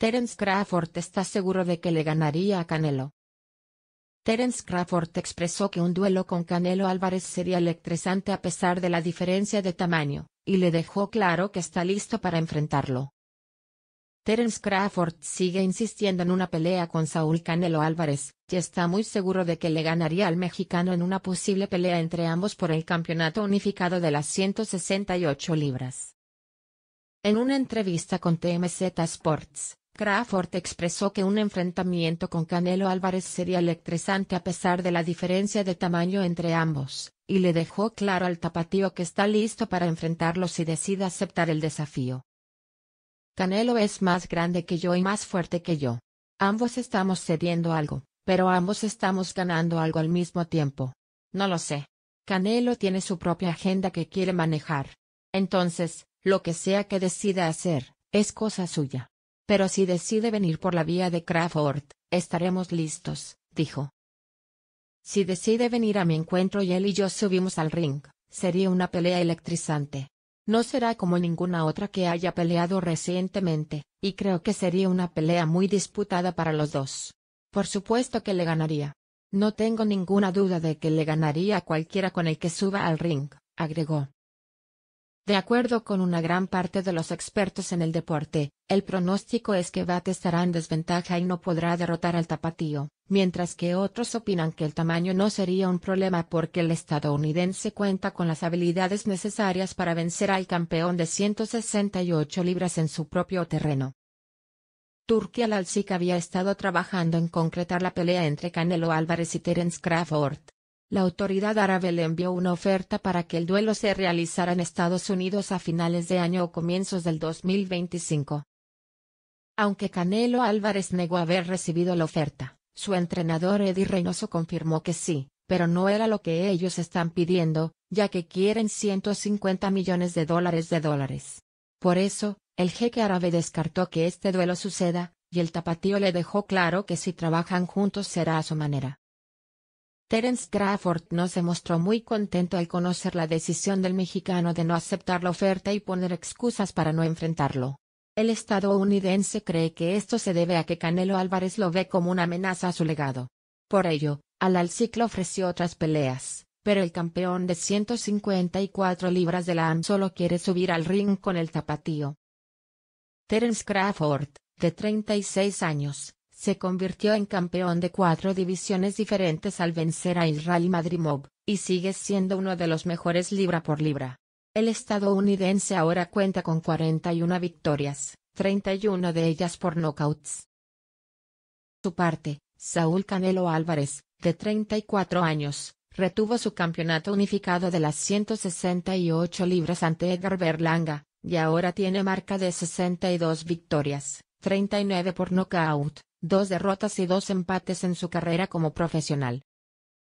Terence Crawford está seguro de que le ganaría a Canelo. Terence Crawford expresó que un duelo con Canelo Álvarez sería electrizante a pesar de la diferencia de tamaño, y le dejó claro que está listo para enfrentarlo. Terence Crawford sigue insistiendo en una pelea con Saúl Canelo Álvarez, y está muy seguro de que le ganaría al mexicano en una posible pelea entre ambos por el campeonato unificado de las 168 libras. En una entrevista con TMZ Sports, Crawford expresó que un enfrentamiento con Canelo Álvarez sería electrizante a pesar de la diferencia de tamaño entre ambos, y le dejó claro al tapatío que está listo para enfrentarlo si decide aceptar el desafío. Canelo es más grande que yo y más fuerte que yo. Ambos estamos cediendo algo, pero ambos estamos ganando algo al mismo tiempo. No lo sé. Canelo tiene su propia agenda que quiere manejar. Entonces, lo que sea que decida hacer, es cosa suya. Pero si decide venir por la vía de Crawford, estaremos listos, dijo. Si decide venir a mi encuentro y él y yo subimos al ring, sería una pelea electrizante. No será como ninguna otra que haya peleado recientemente, y creo que sería una pelea muy disputada para los dos. Por supuesto que le ganaría. No tengo ninguna duda de que le ganaría a cualquiera con el que suba al ring, agregó. De acuerdo con una gran parte de los expertos en el deporte, el pronóstico es que Bat estará en desventaja y no podrá derrotar al tapatío, mientras que otros opinan que el tamaño no sería un problema porque el estadounidense cuenta con las habilidades necesarias para vencer al campeón de 168 libras en su propio terreno. Turquía al había estado trabajando en concretar la pelea entre Canelo Álvarez y Terence Crawford. La autoridad árabe le envió una oferta para que el duelo se realizara en Estados Unidos a finales de año o comienzos del 2025. Aunque Canelo Álvarez negó haber recibido la oferta, su entrenador Eddie Reynoso confirmó que sí, pero no era lo que ellos están pidiendo, ya que quieren 150 millones de dólares de dólares. Por eso, el jeque árabe descartó que este duelo suceda, y el tapatío le dejó claro que si trabajan juntos será a su manera. Terence Crawford no se mostró muy contento al conocer la decisión del mexicano de no aceptar la oferta y poner excusas para no enfrentarlo. El estadounidense cree que esto se debe a que Canelo Álvarez lo ve como una amenaza a su legado. Por ello, Al Alcic ofreció otras peleas, pero el campeón de 154 libras de la AM solo quiere subir al ring con el zapatío. Terence Crawford, de 36 años, se convirtió en campeón de cuatro divisiones diferentes al vencer a Israel Madrimov, y sigue siendo uno de los mejores libra por libra. El estadounidense ahora cuenta con 41 victorias, 31 de ellas por knockouts. Su parte, Saúl Canelo Álvarez, de 34 años, retuvo su campeonato unificado de las 168 libras ante Edgar Berlanga, y ahora tiene marca de 62 victorias, 39 por nocaut, 2 derrotas y 2 empates en su carrera como profesional.